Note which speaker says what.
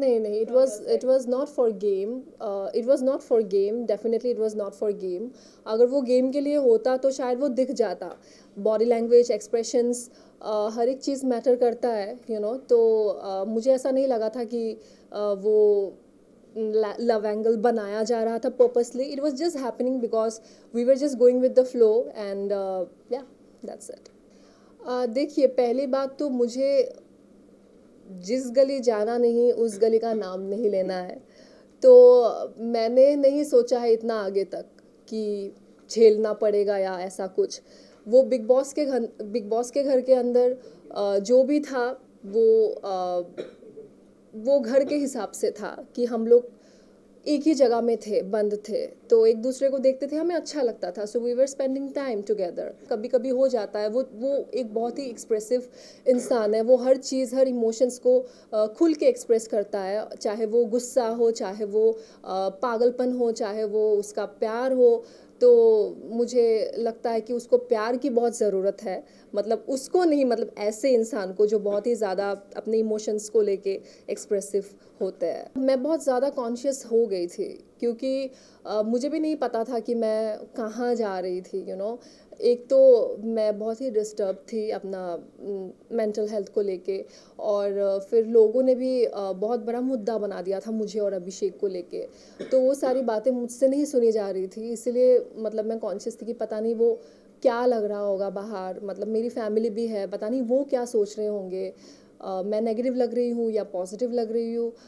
Speaker 1: नहीं नहीं it was it was not for game it was not for game definitely it was not for game अगर वो game के लिए होता तो शायद वो दिख जाता बॉडी लैंग्वेज एक्सप्रेशंस हर एक चीज़ मैटर करता है यू you नो know? तो uh, मुझे ऐसा नहीं लगा था कि uh, वो लव mm, एंगल बनाया जा रहा था purposely it was just happening because we were just going with the flow and yeah that's it देखिए पहली बात तो मुझे जिस गली जाना नहीं उस गली का नाम नहीं लेना है तो मैंने नहीं सोचा है इतना आगे तक कि झेलना पड़ेगा या ऐसा कुछ वो बिग बॉस के घर बिग बॉस के घर के अंदर जो भी था वो वो घर के हिसाब से था कि हम लोग एक ही जगह में थे बंद थे तो एक दूसरे को देखते थे हमें अच्छा लगता था so we were spending time together कभी कभी हो जाता है वो वो एक बहुत ही एक्सप्रेसिव इंसान है वो हर चीज़ हर इमोशंस को खुल के एक्सप्रेस करता है चाहे वो गुस्सा हो चाहे वो पागलपन हो चाहे वो उसका प्यार हो तो मुझे लगता है कि उसको प्यार की बहुत ज़रूरत है मतलब उसको नहीं मतलब ऐसे इंसान को जो बहुत ही ज़्यादा अपने इमोशंस को लेके एक्सप्रेसिव होते हैं मैं बहुत ज़्यादा कॉन्शियस हो गई थी क्योंकि मुझे भी नहीं पता था कि मैं कहाँ जा रही थी यू you नो know? एक तो मैं बहुत ही डिस्टर्ब थी अपना मेंटल हेल्थ को लेके और फिर लोगों ने भी बहुत बड़ा मुद्दा बना दिया था मुझे और अभिषेक को लेके तो वो सारी बातें मुझसे नहीं सुनी जा रही थी इसलिए मतलब मैं कॉन्शियस थी कि पता नहीं वो क्या लग रहा होगा बाहर मतलब मेरी फैमिली भी है पता नहीं वो क्या सोच रहे होंगे मैं नेगेटिव लग रही हूँ या पॉजिटिव लग रही हूँ